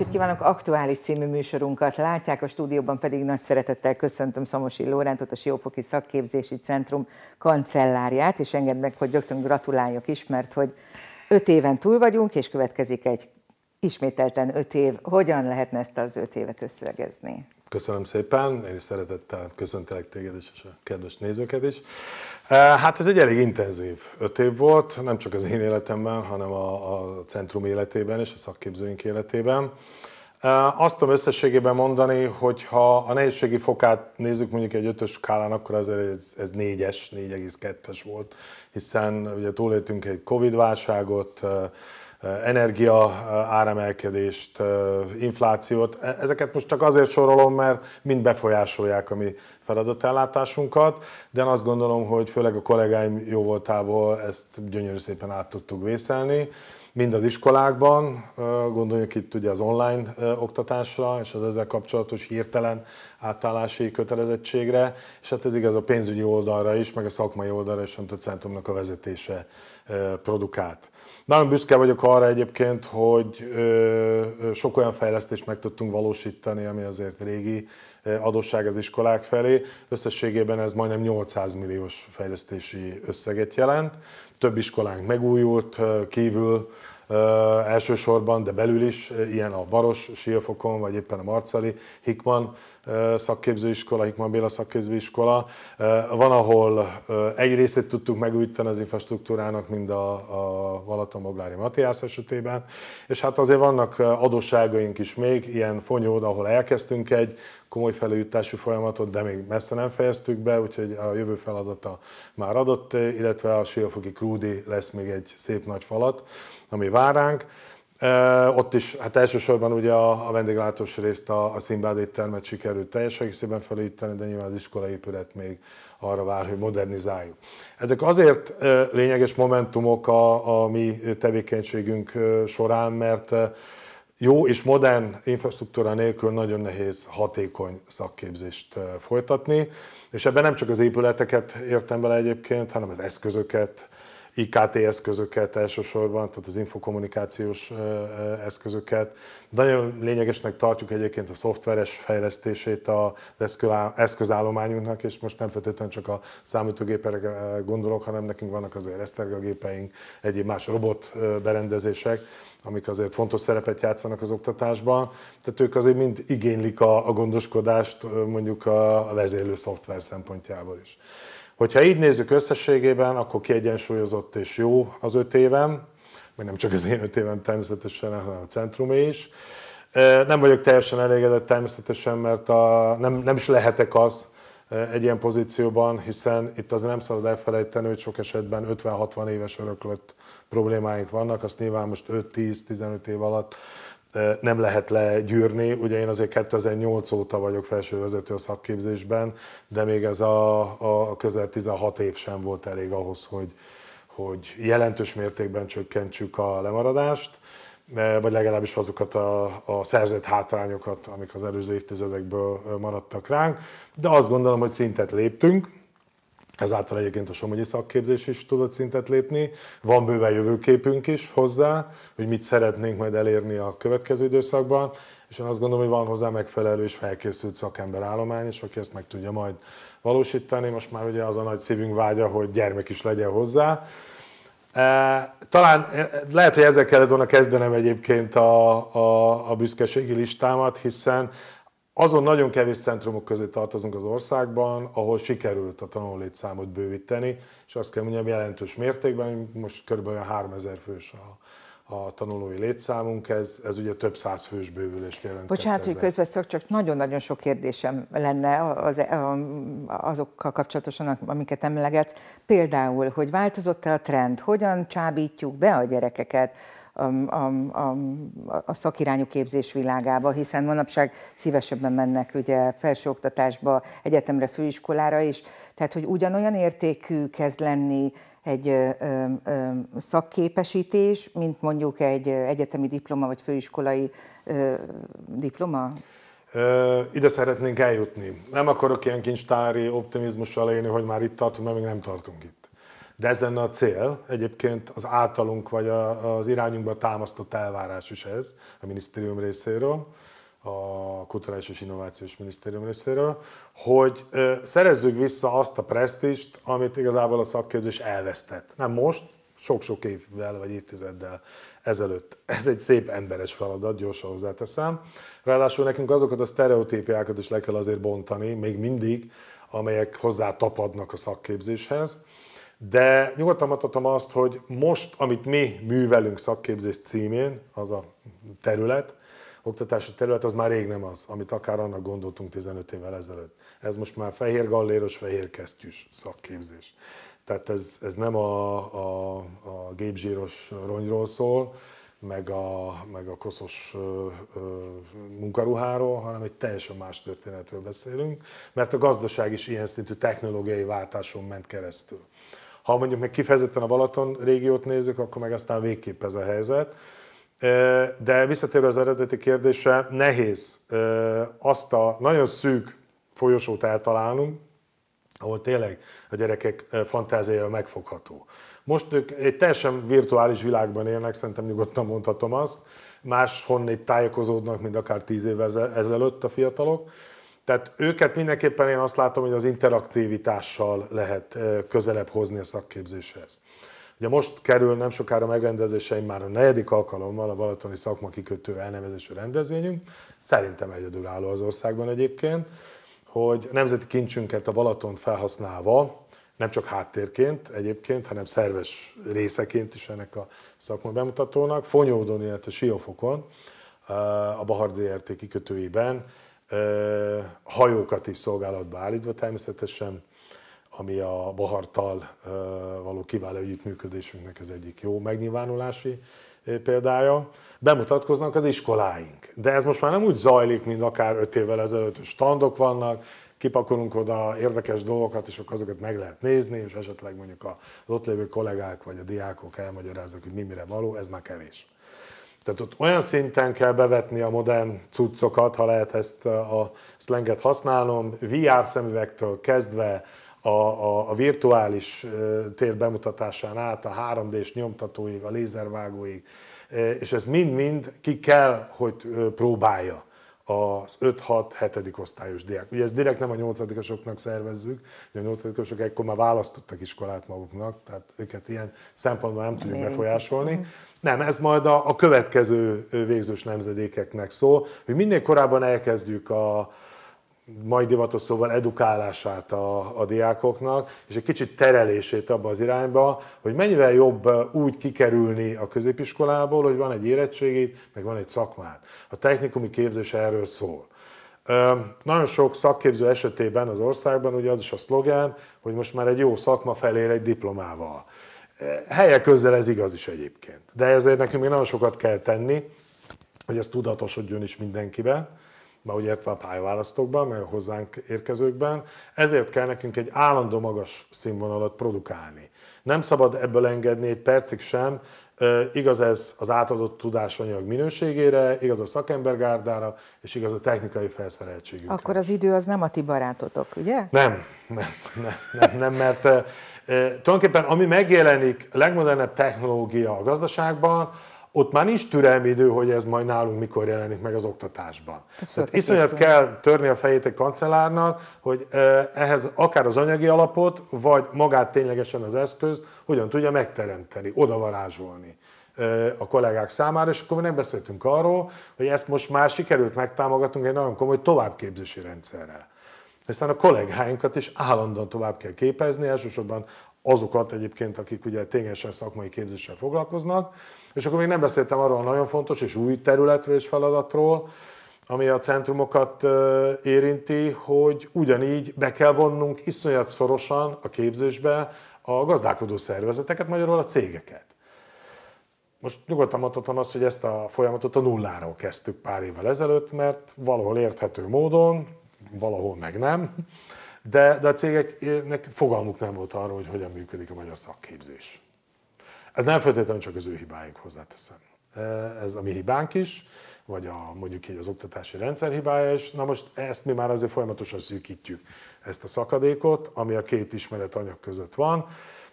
estét kívánok! Aktuális című műsorunkat látják, a stúdióban pedig nagy szeretettel köszöntöm Szamosi Lórántot, a Siófoki Szakképzési Centrum kancellárját, és engedd meg, hogy rögtön gratuláljak is, mert hogy öt éven túl vagyunk, és következik egy ismételten öt év. Hogyan lehetne ezt az öt évet összegezni? Köszönöm szépen, én is szeretettel köszöntelek téged és a kedves nézőket is. Eh, hát ez egy elég intenzív öt év volt, nem csak az én életemben, hanem a, a centrum életében és a szakképzőink életében. Eh, azt tudom összességében mondani, hogy ha a nehézségi fokát nézzük mondjuk egy ötös skálán, akkor azért ez, ez 4-es, 4,2-es volt, hiszen ugye túléltünk egy Covid válságot, eh, Eh, energia eh, áremelkedést, eh, inflációt. E, ezeket most csak azért sorolom, mert mind befolyásolják a mi feladatellátásunkat, de én azt gondolom, hogy főleg a kollégáim jó voltából ezt gyönyörű szépen át tudtuk vészelni mind az iskolákban, gondoljuk itt ugye az online oktatásra és az ezzel kapcsolatos hirtelen átállási kötelezettségre, és hát ez igaz a pénzügyi oldalra is, meg a szakmai oldalra is, amit a centrumnak a vezetése produkált. Nagyon büszke vagyok arra egyébként, hogy sok olyan fejlesztést meg tudtunk valósítani, ami azért régi adósság az iskolák felé. Összességében ez majdnem 800 milliós fejlesztési összeget jelent. Több iskolánk megújult, kívül elsősorban, de belül is, ilyen a Baros Sielfokon, vagy éppen a Marcali Hikman szakképzőiskola, Hikman Béla szakképzőiskola. Van, ahol egy részét tudtuk megújítani az infrastruktúrának, mind a, a Balaton Boglári esetében, és hát azért vannak adósságaink is még, ilyen fonyód, ahol elkezdtünk egy komoly felújítási folyamatot, de még messze nem fejeztük be, úgyhogy a jövő feladata már adott, illetve a Sielfoki Krúdi lesz még egy szép nagy falat, ami vár ránk. Ott is, hát elsősorban ugye a, a vendéglátós részt a, a Színbád éttermet sikerült teljes egészében felépíteni, de nyilván az iskolaépület még arra vár, hogy modernizáljuk. Ezek azért lényeges momentumok a, a mi tevékenységünk során, mert jó és modern infrastruktúra nélkül nagyon nehéz hatékony szakképzést folytatni, és ebben nem csak az épületeket értem bele egyébként, hanem az eszközöket, IKT eszközöket elsősorban, tehát az infokommunikációs eszközöket. De nagyon lényegesnek tartjuk egyébként a szoftveres fejlesztését az eszközállományunknak, és most nem feltétlenül csak a számítógépekre gondolok, hanem nekünk vannak azért esztergagépeink, egyéb más robot berendezések, amik azért fontos szerepet játszanak az oktatásban. Tehát ők azért mind igénylik a, gondoskodást mondjuk a vezérlő szoftver szempontjából is. Hogyha így nézzük összességében, akkor kiegyensúlyozott és jó az öt évem, vagy nem csak az én öt évem természetesen, hanem a centrumé is. Nem vagyok teljesen elégedett természetesen, mert a, nem, nem is lehetek az egy ilyen pozícióban, hiszen itt az nem szabad elfelejteni, hogy sok esetben 50-60 éves öröklött problémáink vannak, azt nyilván most 5-10-15 év alatt nem lehet legyűrni. Ugye én azért 2008 óta vagyok felsővezető a szakképzésben, de még ez a, a közel 16 év sem volt elég ahhoz, hogy, hogy jelentős mértékben csökkentsük a lemaradást, vagy legalábbis azokat a, a szerzett hátrányokat, amik az előző évtizedekből maradtak ránk. De azt gondolom, hogy szintet léptünk, Ezáltal egyébként a Somogyi szakképzés is tudott szintet lépni. Van bőven jövőképünk is hozzá, hogy mit szeretnénk majd elérni a következő időszakban, és én azt gondolom, hogy van hozzá megfelelő és felkészült szakemberállomány, és aki ezt meg tudja majd valósítani. Most már ugye az a nagy szívünk vágya, hogy gyermek is legyen hozzá. E, talán e, lehet, hogy ezzel kellett volna kezdenem egyébként a, a, a büszkeségi listámat, hiszen azon nagyon kevés centrumok közé tartozunk az országban, ahol sikerült a tanulólétszámot bővíteni, és azt kell mondjam jelentős mértékben, most kb. 3000 fős a, a tanulói létszámunk, ez, ez ugye több száz fős bővülést jelent. Bocsánat, hogy közbeszok, csak nagyon-nagyon sok kérdésem lenne az, e- azokkal kapcsolatosan, amiket emlegetsz. Például, hogy változott-e a trend, hogyan csábítjuk be a gyerekeket a, a, a, a szakirányú képzés világába, hiszen manapság szívesebben mennek ugye felsőoktatásba, egyetemre, főiskolára is, tehát hogy ugyanolyan értékű kezd lenni egy ö, ö, szakképesítés, mint mondjuk egy egyetemi diploma vagy főiskolai ö, diploma? Ide szeretnénk eljutni. Nem akarok ilyen kincstári optimizmussal élni, hogy már itt tartunk, mert még nem tartunk itt. De ez lenne a cél, egyébként az általunk vagy a, az irányunkba támasztott elvárás is ez a minisztérium részéről, a Kulturális és Innovációs Minisztérium részéről, hogy szerezzük vissza azt a presztist, amit igazából a szakképzés elvesztett. Nem most, sok-sok évvel vagy évtizeddel ezelőtt. Ez egy szép emberes feladat, gyorsan hozzáteszem. Ráadásul nekünk azokat a sztereotípiákat is le kell azért bontani, még mindig, amelyek hozzá tapadnak a szakképzéshez. De nyugodtan mondhatom azt, hogy most, amit mi művelünk szakképzés címén, az a terület, oktatási terület, az már rég nem az, amit akár annak gondoltunk 15 évvel ezelőtt. Ez most már fehér galléros, fehér kesztyűs szakképzés. Tehát ez, ez nem a, a, a gépzsíros ronyról szól, meg a, meg a koszos ö, ö, munkaruháról, hanem egy teljesen más történetről beszélünk, mert a gazdaság is ilyen szintű technológiai váltáson ment keresztül. Ha mondjuk meg kifejezetten a Balaton régiót nézzük, akkor meg aztán végképp ez a helyzet. De visszatérve az eredeti kérdésre, nehéz azt a nagyon szűk folyosót eltalálnunk, ahol tényleg a gyerekek fantáziája megfogható. Most ők egy teljesen virtuális világban élnek, szerintem nyugodtan mondhatom azt, honnét tájékozódnak, mint akár tíz évvel ezelőtt a fiatalok. Tehát őket mindenképpen én azt látom, hogy az interaktivitással lehet közelebb hozni a szakképzéshez. Ugye most kerül nem sokára megrendezéseim már a negyedik alkalommal a Balatoni Kikötő elnevezésű rendezvényünk, szerintem egyedülálló az országban egyébként, hogy nemzeti kincsünket a Balaton felhasználva, nem csak háttérként egyébként, hanem szerves részeként is ennek a szakma bemutatónak, Fonyódon, illetve Siófokon, a Bahar ZRT kikötőiben hajókat is szolgálatba állítva természetesen, ami a Bahartal való kiváló együttműködésünknek az egyik jó megnyilvánulási példája. Bemutatkoznak az iskoláink. De ez most már nem úgy zajlik, mint akár öt évvel ezelőtt, standok vannak, kipakolunk oda érdekes dolgokat, és akkor azokat meg lehet nézni, és esetleg mondjuk az ott lévő kollégák vagy a diákok elmagyarázzák, hogy mi mire való, ez már kevés. Tehát ott olyan szinten kell bevetni a modern cuccokat, ha lehet ezt a szlenget használnom, VR szemüvegtől kezdve a, a, a virtuális tér bemutatásán át, a 3D-s nyomtatóig, a lézervágóig, és ez mind-mind ki kell, hogy próbálja az 5-6-7. osztályos diák. Ugye ezt direkt nem a 8 osoknak szervezzük, ugye a 8-asok ekkor már választottak iskolát maguknak, tehát őket ilyen szempontból nem tudjuk befolyásolni. Mhm. Nem, ez majd a, a következő végzős nemzedékeknek szól, hogy minél korábban elkezdjük a, mai divatos szóval edukálását a, a diákoknak, és egy kicsit terelését abba az irányba, hogy mennyivel jobb úgy kikerülni a középiskolából, hogy van egy érettségét, meg van egy szakmát. A technikumi képzés erről szól. Nagyon sok szakképző esetében az országban ugye az is a szlogán, hogy most már egy jó szakma felér egy diplomával. Helye közel ez igaz is egyébként. De ezért nekünk még nagyon sokat kell tenni, hogy ez tudatosodjon is mindenkiben, ma ugye a pályaválasztókban, meg a hozzánk érkezőkben. Ezért kell nekünk egy állandó magas színvonalat produkálni. Nem szabad ebből engedni egy percig sem, Igaz ez az átadott tudásanyag minőségére, igaz a szakembergárdára, és igaz a technikai felszereltségükre. Akkor az idő az nem a ti barátotok, ugye? Nem, nem, nem, nem, nem mert e, tulajdonképpen ami megjelenik a legmodernebb technológia a gazdaságban, ott már nincs türelmi idő, hogy ez majd nálunk mikor jelenik meg az oktatásban. Ez Tehát iszonyat kell törni a fejét egy kancellárnak, hogy ehhez akár az anyagi alapot, vagy magát ténylegesen az eszközt hogyan tudja megteremteni, odavarázsolni a kollégák számára, és akkor mi nem beszéltünk arról, hogy ezt most már sikerült megtámogatnunk egy nagyon komoly továbbképzési rendszerrel. Hiszen a kollégáinkat is állandóan tovább kell képezni, elsősorban azokat egyébként, akik ugye ténylegesen szakmai képzéssel foglalkoznak, és akkor még nem beszéltem arról nagyon fontos és új területről és feladatról, ami a centrumokat érinti, hogy ugyanígy be kell vonnunk iszonyat szorosan a képzésbe a gazdálkodó szervezeteket, magyarul a cégeket. Most nyugodtan mondhatom azt, hogy ezt a folyamatot a nulláról kezdtük pár évvel ezelőtt, mert valahol érthető módon, valahol meg nem, de, de a cégeknek fogalmuk nem volt arról, hogy hogyan működik a magyar szakképzés. Ez nem feltétlenül csak az ő hibájuk, hozzáteszem. E, ez a mi hibánk is, vagy a, mondjuk így az oktatási rendszer hibája is. Na most ezt mi már azért folyamatosan szűkítjük, ezt a szakadékot, ami a két ismeretanyag között van.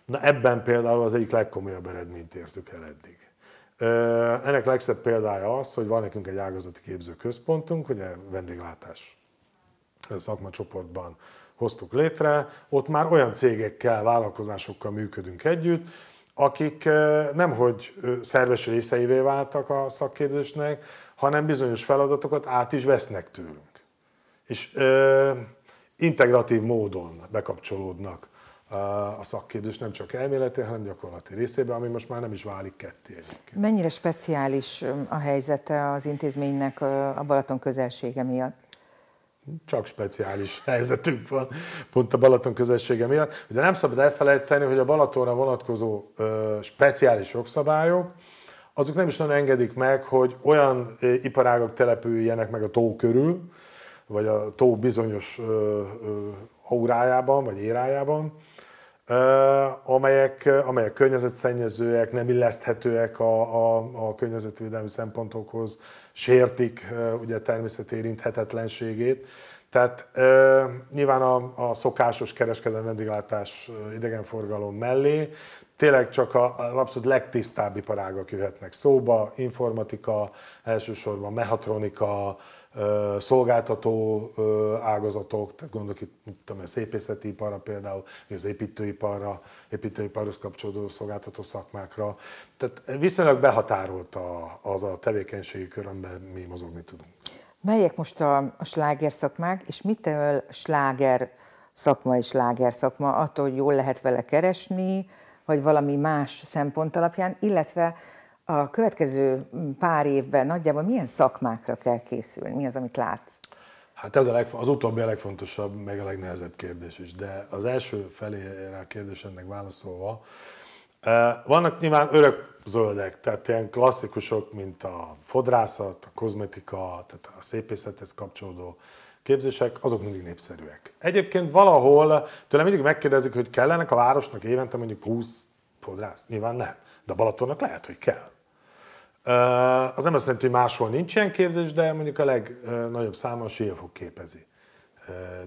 Na ebben például az egyik legkomolyabb eredményt értük el eddig. E, ennek legszebb példája az, hogy van nekünk egy ágazati képzőközpontunk, ugye vendéglátás szakmacsoportban hoztuk létre, ott már olyan cégekkel, vállalkozásokkal működünk együtt, akik nemhogy szerves részeivé váltak a szakképzésnek, hanem bizonyos feladatokat át is vesznek tőlünk. És ö, integratív módon bekapcsolódnak a szakképzés nem csak elméleti, hanem gyakorlati részébe, ami most már nem is válik ketté. Mennyire speciális a helyzete az intézménynek a Balaton közelsége miatt? csak speciális helyzetünk van, pont a Balaton közössége miatt. De nem szabad elfelejteni, hogy a Balatonra vonatkozó ö, speciális jogszabályok, azok nem is nagyon engedik meg, hogy olyan iparágok települjenek meg a tó körül, vagy a tó bizonyos ö, ö, aurájában, vagy érájában, amelyek, amelyek környezetszennyezőek, nem illeszthetőek a, a, a környezetvédelmi szempontokhoz, sértik ugye természet érinthetetlenségét. Tehát nyilván a, a szokásos kereskedelmi vendéglátás idegenforgalom mellé tényleg csak a, a abszolút legtisztább iparágak jöhetnek szóba, informatika, elsősorban mehatronika, szolgáltató ágazatok, tehát gondolok itt tudom, a szépészeti iparra például, vagy az építőiparra, építőiparhoz kapcsolódó szolgáltató szakmákra. Tehát viszonylag behatárolt a, az a tevékenységi kör, amiben mi mozogni tudunk. Melyek most a, a sláger szakmák, és mitől sláger szakma és sláger szakma? Attól, hogy jól lehet vele keresni, vagy valami más szempont alapján, illetve a következő mm, pár évben nagyjából milyen szakmákra kell készülni? Mi az, amit látsz? Hát ez a legf- az utóbbi a legfontosabb, meg a legnehezebb kérdés is. De az első felére a kérdésednek válaszolva, eh, vannak nyilván örök zöldek, tehát ilyen klasszikusok, mint a fodrászat, a kozmetika, tehát a szépészethez kapcsolódó képzések, azok mindig népszerűek. Egyébként valahol tőlem mindig megkérdezik, hogy kellenek a városnak évente mondjuk 20 fodrász? Nyilván nem. De a Balatonnak lehet, hogy kell. Az nem azt jelenti, hogy máshol nincs ilyen képzés, de mondjuk a legnagyobb a sílfog képezi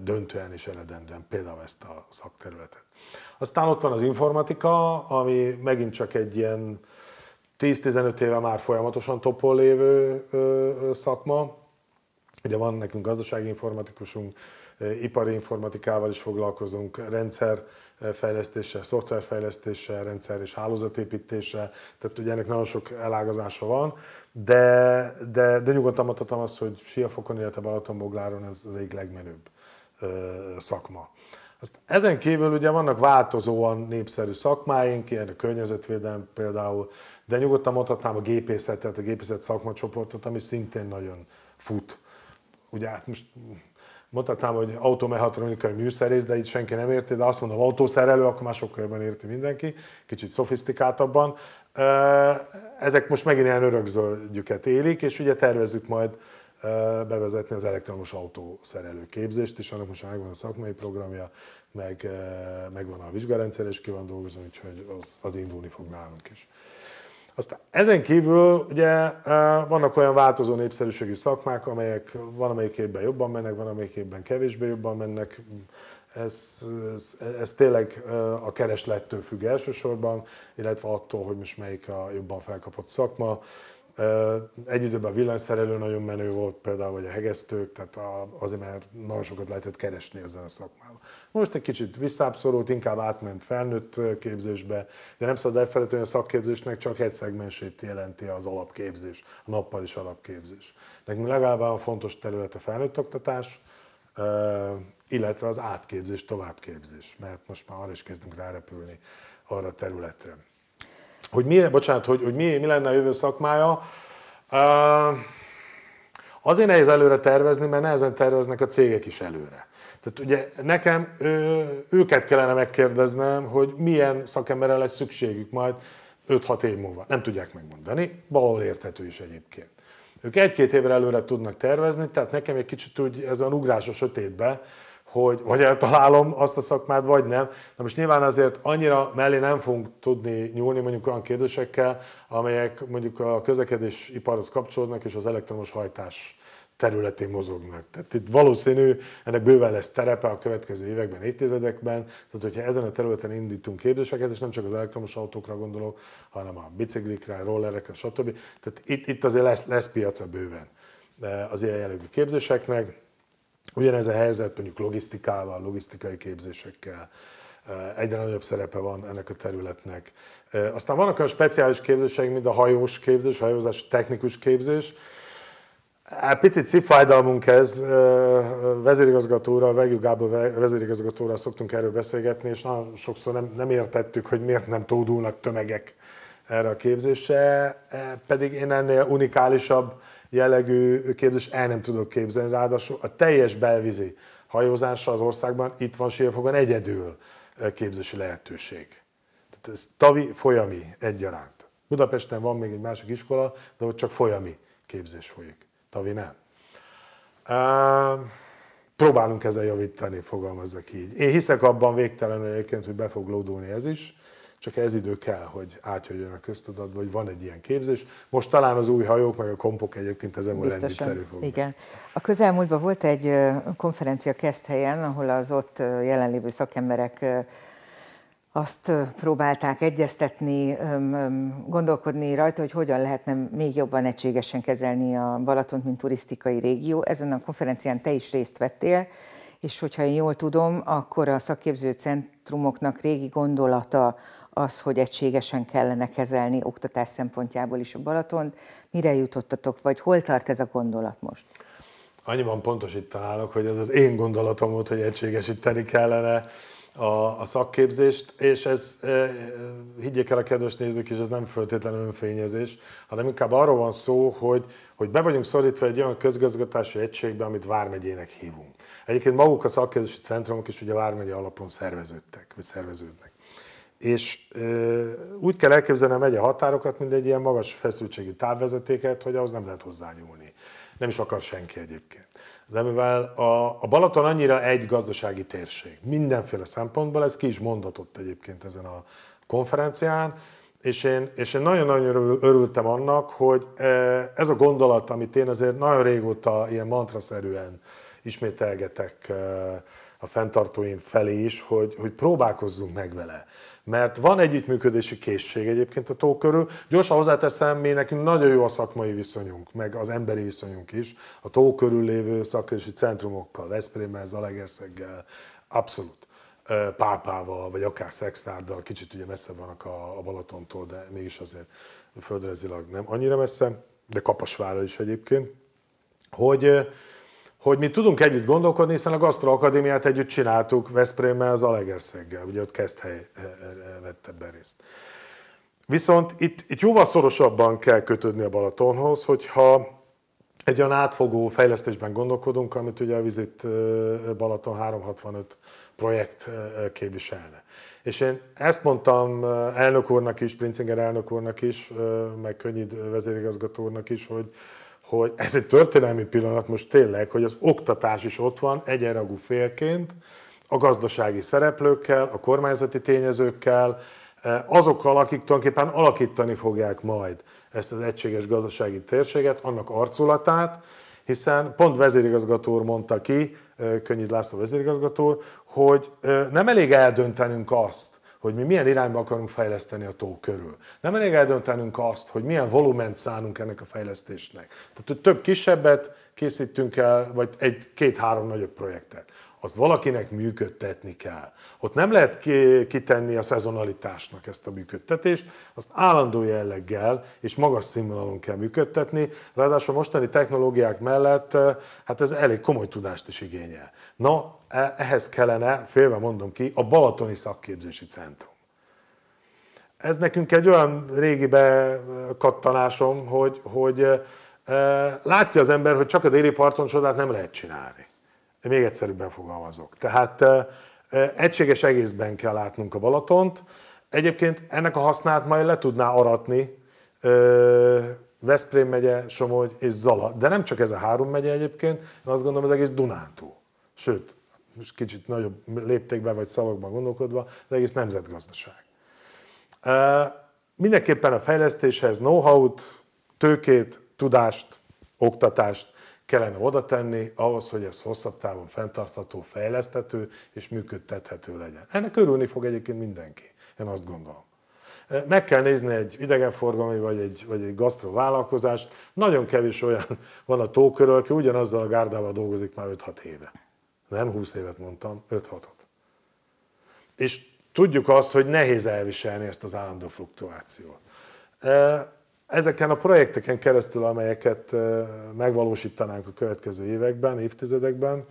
döntően és eredendően például ezt a szakterületet. Aztán ott van az informatika, ami megint csak egy ilyen 10-15 éve már folyamatosan topol lévő szakma. Ugye van nekünk gazdasági informatikusunk, ipari informatikával is foglalkozunk, rendszer fejlesztéssel, szoftverfejlesztéssel, rendszer és hálózatépítéssel, tehát ugye ennek nagyon sok elágazása van, de, de, de nyugodtan mondhatom azt, hogy Siafokon, illetve Balatonbogláron ez az egyik legmenőbb szakma. Azt ezen kívül ugye vannak változóan népszerű szakmáink, ilyen a környezetvédelem például, de nyugodtan mondhatnám a gépészetet, a gépészet szakmacsoportot, ami szintén nagyon fut. Ugye hát most mondhatnám, hogy automehatronikai műszerész, de itt senki nem érti, de azt mondom autószerelő, akkor már sokkal jobban érti mindenki, kicsit szofisztikáltabban. Ezek most megint ilyen örökzöldjüket élik, és ugye tervezzük majd bevezetni az elektromos autószerelő képzést és annak most megvan a szakmai programja, meg, megvan a vizsgarendszer, és ki van dolgozni, úgyhogy az, az indulni fog nálunk is. Aztán ezen kívül ugye e, vannak olyan változó népszerűségű szakmák, amelyek valamelyik évben jobban mennek, valamelyik évben kevésbé jobban mennek. Ez, ez, ez tényleg e, a kereslettől függ elsősorban, illetve attól, hogy most melyik a jobban felkapott szakma. Egy időben a villanyszerelő nagyon menő volt például, vagy a hegesztők, tehát azért mert nagyon sokat lehetett keresni ezen a szakmában. Most egy kicsit visszábszorult, inkább átment felnőtt képzésbe, de nem szabad elfelejteni, hogy a szakképzésnek csak egy szegmensét jelenti az alapképzés, a nappal is alapképzés. Nekünk legalább a fontos terület a felnőtt oktatás, illetve az átképzés, továbbképzés, mert most már arra is kezdünk rárepülni arra a területre hogy mi, bocsánat, hogy, hogy mi, mi lenne a jövő szakmája. Uh, azért nehéz előre tervezni, mert nehezen terveznek a cégek is előre. Tehát ugye nekem ő, őket kellene megkérdeznem, hogy milyen szakemberre lesz szükségük majd 5-6 év múlva. Nem tudják megmondani, valahol érthető is egyébként. Ők egy-két évre előre tudnak tervezni, tehát nekem egy kicsit úgy ez a ugrás a sötétbe, hogy vagy eltalálom azt a szakmát, vagy nem. Na most nyilván azért annyira mellé nem fogunk tudni nyúlni mondjuk olyan kérdésekkel, amelyek mondjuk a közlekedés iparhoz kapcsolódnak és az elektromos hajtás területén mozognak. Tehát itt valószínű, ennek bőven lesz terepe a következő években, évtizedekben, tehát hogyha ezen a területen indítunk kérdéseket, és nem csak az elektromos autókra gondolok, hanem a biciklikre, a rollerekre, stb. Tehát itt, itt azért lesz, lesz piaca bőven eh, az ilyen jellegű képzéseknek. Ugyanez a helyzet mondjuk logisztikával, logisztikai képzésekkel, eh, egyre nagyobb szerepe van ennek a területnek. Eh, aztán vannak olyan speciális képzéseink, mint a hajós képzés, hajózás technikus képzés. Eh, picit szívfájdalmunk ez, vezérigazgatóra, Vegyű Gábor vezérigazgatóra szoktunk erről beszélgetni, és nagyon sokszor nem, nem értettük, hogy miért nem tódulnak tömegek erre a képzésre, pedig én ennél unikálisabb jellegű képzés, el nem tudok képzelni. Ráadásul a teljes belvízi hajózásra az országban itt van Siófokon egyedül képzési lehetőség. Tehát ez tavi, folyami egyaránt. Budapesten van még egy másik iskola, de ott csak folyami képzés folyik. Tavi nem. Uh, próbálunk ezzel javítani, fogalmazzak így. Én hiszek abban végtelenül egyébként, hogy be fog lódulni ez is, csak ez idő kell, hogy átjöjjön a köztudatba, hogy van egy ilyen képzés. Most talán az új hajók, meg a kompok egyébként az múl terül fognak. Igen. A közelmúltban volt egy konferencia Keszthelyen, ahol az ott jelenlévő szakemberek azt próbálták egyeztetni, gondolkodni rajta, hogy hogyan lehetne még jobban egységesen kezelni a Balatont, mint turisztikai régió. Ezen a konferencián te is részt vettél, és hogyha én jól tudom, akkor a szakképző centrumoknak régi gondolata az, hogy egységesen kellene kezelni oktatás szempontjából is a Balatont. Mire jutottatok, vagy hol tart ez a gondolat most? Annyiban pontosítanálok, hogy ez az én gondolatom volt, hogy egységesíteni kellene a, a szakképzést, és ez, e, e, higgyék el a kedves nézők is, ez nem föltétlenül önfényezés, hanem inkább arról van szó, hogy, hogy be vagyunk szorítva egy olyan közgazgatási egységbe, amit Vármegyének hívunk. Egyébként maguk a szakképzési centrumok is ugye Vármegye alapon szerveződtek, vagy szerveződnek és ö, úgy kell elképzelni a megye határokat, mint egy ilyen magas feszültségi távvezetéket, hogy ahhoz nem lehet hozzányúlni. Nem is akar senki egyébként. De mivel a, a Balaton annyira egy gazdasági térség, mindenféle szempontból, ez ki is mondatott egyébként ezen a konferencián, és én, és én nagyon-nagyon örültem annak, hogy ez a gondolat, amit én azért nagyon régóta ilyen mantraszerűen ismételgetek a fenntartóim felé is, hogy, hogy próbálkozzunk meg vele mert van együttműködési készség egyébként a tó körül. Gyorsan hozzáteszem, mi nekünk nagyon jó a szakmai viszonyunk, meg az emberi viszonyunk is, a tó körül lévő szakkörési centrumokkal, Veszprémmel, Zalegerszeggel, abszolút. Pápával, vagy akár Szexárdal, kicsit ugye messze vannak a, Balatontól, de mégis azért földrezilag nem annyira messze, de Kapasvára is egyébként, hogy hogy mi tudunk együtt gondolkodni, hiszen a Gastro Akadémiát együtt csináltuk Veszprémmel, az Alegerszeggel, ugye ott kezd hely eh, eh, vett ebben részt. Viszont itt, itt jóval szorosabban kell kötődni a Balatonhoz, hogyha egy olyan átfogó fejlesztésben gondolkodunk, amit ugye a Vizit eh, Balaton 365 projekt képviselne. És én ezt mondtam elnök úrnak is, Princinger elnök úrnak is, meg könnyű vezérigazgató úrnak is, hogy, hogy ez egy történelmi pillanat most tényleg, hogy az oktatás is ott van egyenragú félként, a gazdasági szereplőkkel, a kormányzati tényezőkkel, eh, azokkal, akik tulajdonképpen alakítani fogják majd ezt az egységes gazdasági térséget, annak arculatát, hiszen pont vezérigazgató úr mondta ki, eh, Könnyid László vezérigazgató hogy eh, nem elég eldöntenünk azt, hogy mi milyen irányba akarunk fejleszteni a tó körül. Nem elég eldöntenünk azt, hogy milyen volument szánunk ennek a fejlesztésnek. Tehát, hogy több kisebbet készítünk el, vagy egy-két-három nagyobb projektet azt valakinek működtetni kell. Ott nem lehet kitenni a szezonalitásnak ezt a működtetést, azt állandó jelleggel és magas színvonalon kell működtetni, ráadásul mostani technológiák mellett eh, hát ez elég komoly tudást is igényel. Na, e, ehhez kellene, félve mondom ki, a Balatoni Szakképzési Centrum. Ez nekünk egy olyan régi bekattanásom, eh, hogy, hogy eh, látja az ember, hogy csak a déli parton csodát nem lehet csinálni de még egyszerűbben fogalmazok. Tehát egységes egészben kell látnunk a Balatont. Egyébként ennek a hasznát majd le tudná aratni Veszprém megye, Somogy és Zala. De nem csak ez a három megye egyébként, én azt gondolom az egész Dunántúl. Sőt, most kicsit nagyobb léptékben vagy szavakban gondolkodva, az egész nemzetgazdaság. Mindenképpen a fejlesztéshez know-how-t, tőkét, tudást, oktatást kellene oda tenni ahhoz, hogy ez hosszabb távon fenntartható, fejleszthető és működtethető legyen. Ennek örülni fog egyébként mindenki, én azt gondolom. Meg kell nézni egy idegenforgalmi vagy egy, vagy egy vállalkozást. Nagyon kevés olyan van a tó körül, aki ugyanazzal a gárdával dolgozik már 5-6 éve. Nem 20 évet mondtam, 5-6-ot. És tudjuk azt, hogy nehéz elviselni ezt az állandó fluktuációt ezeken a projekteken keresztül, amelyeket megvalósítanánk a következő években, évtizedekben,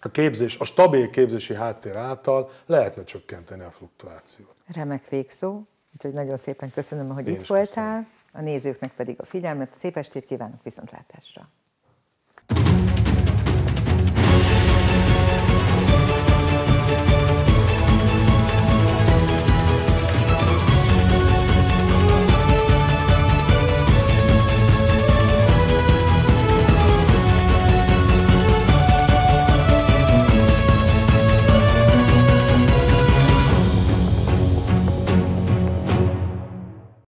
a képzés, a stabil képzési háttér által lehetne csökkenteni a fluktuációt. Remek végszó, úgyhogy nagyon szépen köszönöm, hogy Én itt voltál, köszönöm. a nézőknek pedig a figyelmet, szép estét kívánok viszontlátásra!